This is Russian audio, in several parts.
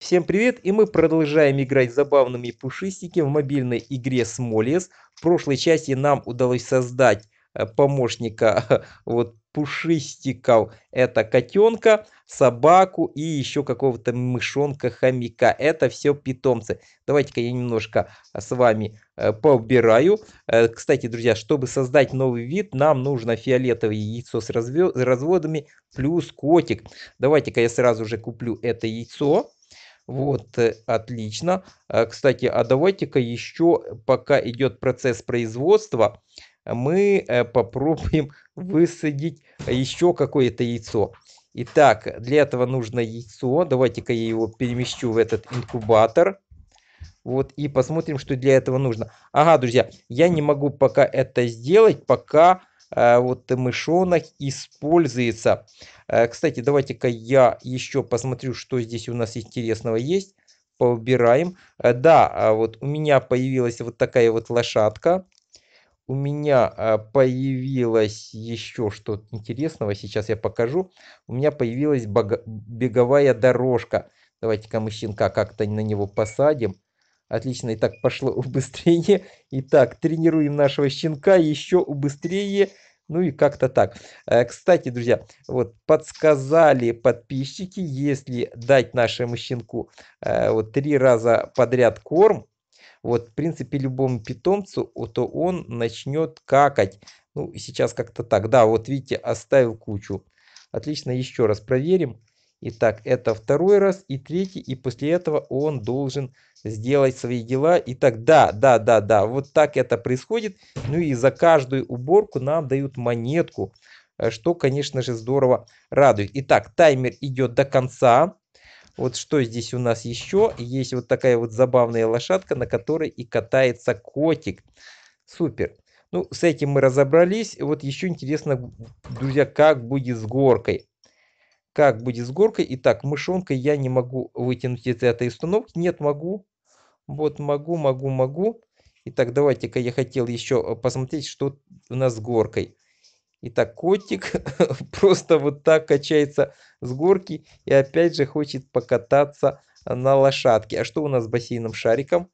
Всем привет, и мы продолжаем играть забавными пушистики в мобильной игре Смолес. В прошлой части нам удалось создать э, помощника вот пушистиков. Это котенка, собаку и еще какого-то мышонка-хомяка. Это все питомцы. Давайте-ка я немножко э, с вами э, поубираю. Кстати, друзья, чтобы создать новый вид, нам нужно фиолетовое яйцо с разводами плюс котик. Давайте-ка я сразу же куплю это яйцо вот, э, отлично. Э, кстати, а давайте-ка еще, пока идет процесс производства, мы э, попробуем высадить еще какое-то яйцо. Итак, для этого нужно яйцо. Давайте-ка я его перемещу в этот инкубатор. Вот, и посмотрим, что для этого нужно. Ага, друзья, я не могу пока это сделать, пока Э, вот мышонок используется. Э, кстати, давайте-ка я еще посмотрю, что здесь у нас интересного есть. Поубираем. Э, да, вот у меня появилась вот такая вот лошадка. У меня появилось еще что интересного. Сейчас я покажу. У меня появилась беговая дорожка. Давайте-ка мы щенка как-то на него посадим. Отлично, и так пошло убыстрение. Итак, тренируем нашего щенка еще убыстрее. Ну и как-то так. Э, кстати, друзья, вот подсказали подписчики, если дать нашему щенку э, вот три раза подряд корм, вот в принципе любому питомцу, то он начнет какать. Ну и сейчас как-то так. Да, вот видите, оставил кучу. Отлично, еще раз проверим. Итак, это второй раз и третий, и после этого он должен сделать свои дела. Итак, да, да, да, да, вот так это происходит. Ну и за каждую уборку нам дают монетку, э, что, конечно же, здорово радует. Итак, таймер идет до конца. Вот что здесь у нас еще? Есть вот такая вот забавная лошадка, на которой и катается котик. Супер. Ну, с этим мы разобрались. Вот еще интересно, друзья, как будет с горкой как будет с горкой. Итак, мышонкой я не могу вытянуть из этой установки. Нет, могу. Вот, могу, могу, могу. Итак, давайте-ка я хотел еще э, посмотреть, что у нас с горкой. Итак, котик просто вот так качается с горки и опять же хочет покататься на лошадке. А что у нас с бассейном шариком?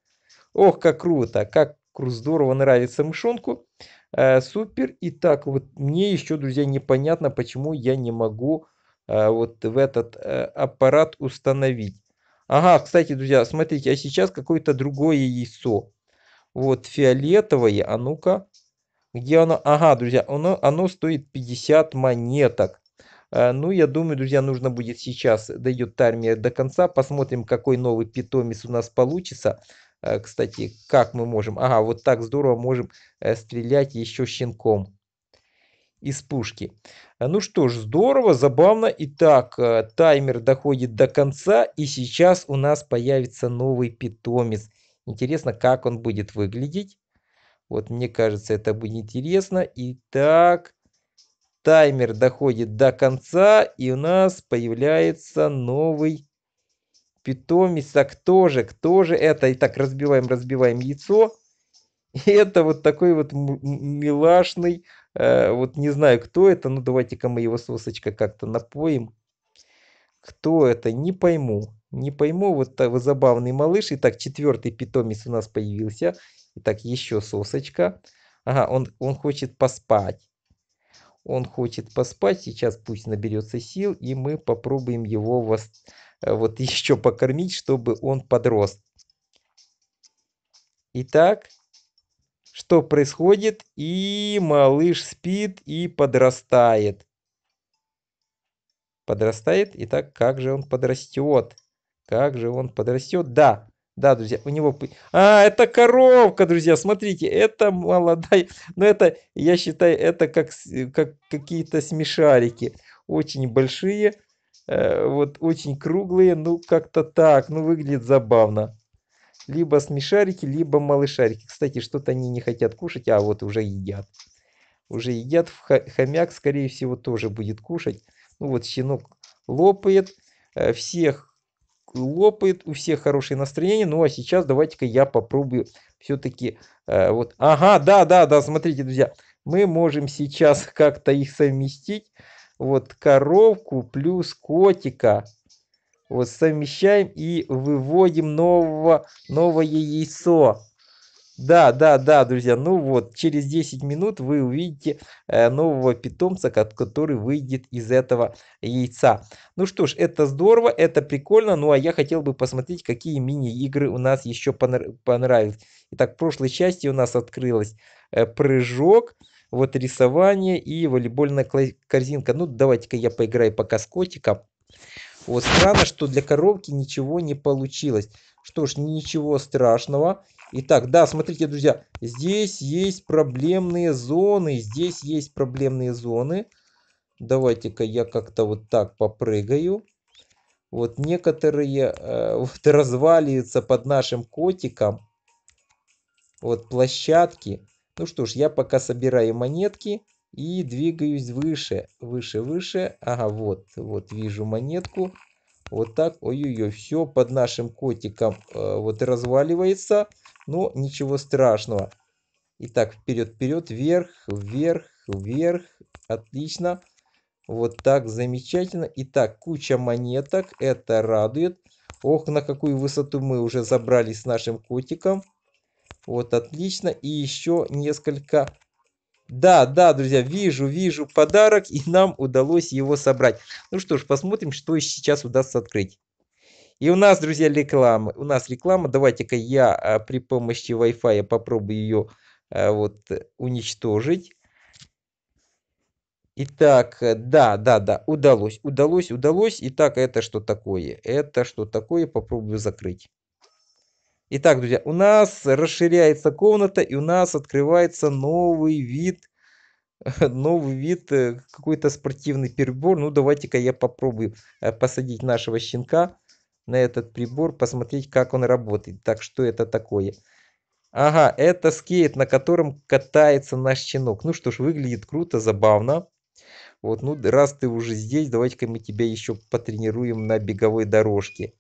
Ох, как круто, как круто, здорово нравится мышонку. Э, супер. Итак, вот мне еще, друзья, непонятно, почему я не могу Э, вот в этот э, аппарат установить. Ага, кстати, друзья, смотрите, а сейчас какое-то другое яйцо. Вот фиолетовое, а ну-ка, где оно? Ага, друзья, оно, оно стоит 50 монеток. Э, ну, я думаю, друзья, нужно будет сейчас, дойдет армия до конца, посмотрим, какой новый питомец у нас получится. Кстати, как мы можем? Ага, вот так здорово можем стрелять еще щенком из пушки. А, ну что ж, здорово, забавно. Итак, э, таймер доходит до конца, и сейчас у нас появится новый питомец. Интересно, как он будет выглядеть. Вот, мне кажется, это будет интересно. Итак, таймер доходит до конца, и у нас появляется новый питомец. А кто же, кто же это? Итак, разбиваем, разбиваем яйцо. И это вот такой вот милашный Э, вот не знаю, кто это, но давайте-ка мы его сосочка как-то напоим. Кто это, не пойму. Не пойму, вот такой забавный малыш. Итак, четвертый питомец у нас появился. Итак, еще сосочка. Ага, он, он хочет поспать. Он хочет поспать. Сейчас пусть наберется сил, и мы попробуем его вос... Э, вот еще покормить, чтобы он подрос. Итак, что происходит и малыш спит и подрастает. Подрастает. Итак, как же он подрастет? Как же он подрастет? Да, да, друзья, у него... А, это коровка, друзья, смотрите, это молодая... Но это, я считаю, это как, как какие-то смешарики. Очень большие, э, вот очень круглые, ну как-то так, ну выглядит забавно. Либо смешарики, либо малышарики. Кстати, что-то они не хотят кушать, а вот уже едят. Уже едят. Хомяк, скорее всего, тоже будет кушать. Ну вот щенок лопает. Э, всех лопает, у всех хорошее настроение. Ну а сейчас давайте-ка я попробую все-таки э, вот. Ага, да, да, да, смотрите, друзья, мы можем сейчас как-то их совместить. Вот коровку плюс котика вот совмещаем и выводим нового, новое яйцо. Да, да, да, друзья, ну вот, через 10 минут вы увидите э, нового питомца, который выйдет из этого яйца. Ну что ж, это здорово, это прикольно, ну а я хотел бы посмотреть, какие мини-игры у нас еще понравились. Итак, в прошлой части у нас открылось э, прыжок, вот рисование и волейбольная корзинка. Ну давайте-ка я поиграю пока с котиком. Вот странно, что для коробки ничего не получилось. Что ж, ничего страшного. Итак, да, смотрите, друзья, здесь есть проблемные зоны. Здесь есть проблемные зоны. Давайте-ка я как-то вот так попрыгаю. Вот некоторые э, вот разваливаются под нашим котиком. Вот площадки. Ну что ж, я пока собираю монетки. И двигаюсь выше, выше, выше. Ага, вот, вот вижу монетку. Вот так, ой-ой-ой, все под нашим котиком э, вот разваливается, но ну, ничего страшного. Итак, вперед, вперед, вверх, вверх, вверх, отлично. Вот так, замечательно. Итак, куча монеток, это радует. Ох, на какую высоту мы уже забрались с нашим котиком. Вот, отлично. И еще несколько да, да, друзья, вижу, вижу подарок, и нам удалось его собрать. Ну что ж, посмотрим, что сейчас удастся открыть. И у нас, друзья, реклама. У нас реклама. Давайте-ка я а, при помощи Wi-Fi попробую ее а, вот уничтожить. Итак, да, да, да, удалось, удалось, удалось. Итак, это что такое? Это что такое? Попробую закрыть. Итак, друзья, у нас расширяется комната и у нас открывается новый вид, новый вид, э, какой-то спортивный прибор. Ну, давайте-ка я попробую э, посадить нашего щенка на этот прибор, посмотреть, как он работает. Так, что это такое? Ага, это скейт, на котором катается наш щенок. Ну что ж, выглядит круто, забавно. Вот, ну раз ты уже здесь, давайте-ка мы тебя еще потренируем на беговой дорожке.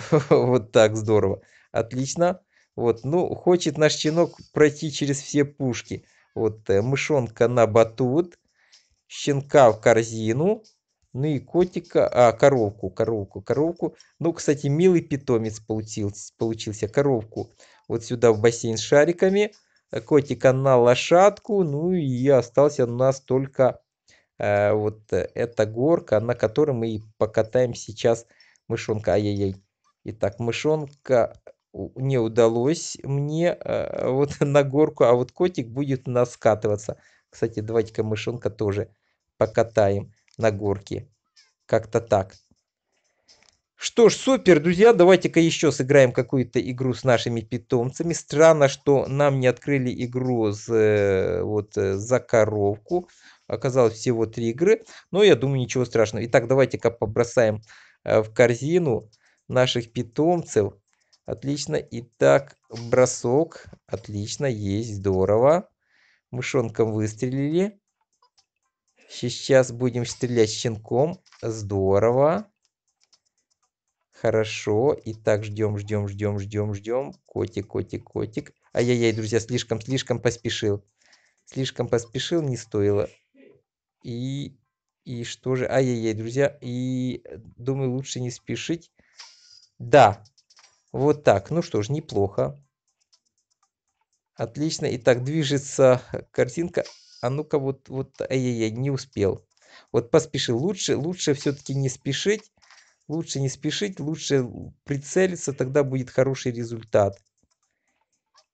Вот так здорово. Отлично. Вот, ну, хочет наш щенок пройти через все пушки. Вот, э, мышонка на батут, щенка в корзину, ну и котика, а, коровку, коровку, коровку. Ну, кстати, милый питомец получился, получился. Коровку вот сюда в бассейн с шариками, э, котика на лошадку, ну и остался у нас только э, вот э, эта горка, на которой мы и покатаем сейчас мышонка. Ай-яй-яй. Итак, мышонка э, не удалось мне э, вот на горку, а вот котик будет у нас скатываться. Кстати, давайте-ка мышонка тоже покатаем на горке. Как-то так. Что ж, супер, друзья, давайте-ка еще сыграем какую-то игру с нашими питомцами. Странно, что нам не открыли игру с, э, вот, э, за коровку. Оказалось всего три игры, но я думаю, ничего страшного. Итак, давайте-ка побросаем в корзину наших питомцев. Отлично. Итак, бросок. Отлично, есть, здорово. Мышонком выстрелили. Сейчас будем стрелять щенком. Здорово. Хорошо. Итак, ждем, ждем, ждем, ждем, ждем. Котик, котик, котик. Ай-яй-яй, друзья, слишком, слишком поспешил. Слишком поспешил, не стоило. И, и что же? Ай-яй-яй, друзья. И думаю, лучше не спешить. Да, вот так. Ну что ж, неплохо. Отлично. Итак, движется картинка. А ну-ка, вот, вот, ай-яй-яй, не успел. Вот поспешил. Лучше, лучше все-таки не спешить. Лучше не спешить, лучше прицелиться, тогда будет хороший результат.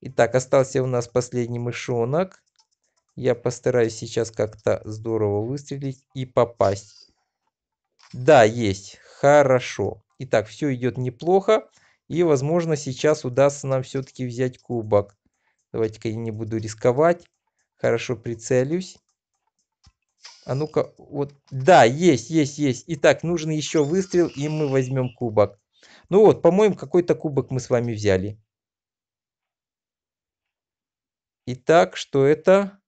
Итак, остался у нас последний мышонок. Я постараюсь сейчас как-то здорово выстрелить и попасть. Да, есть. Хорошо. Итак, все идет неплохо. И, возможно, сейчас удастся нам все-таки взять кубок. Давайте-ка я не буду рисковать. Хорошо прицелюсь. А ну-ка, вот, да, есть, есть, есть. Итак, нужен еще выстрел, и мы возьмем кубок. Ну вот, по-моему, какой-то кубок мы с вами взяли. Итак, что это?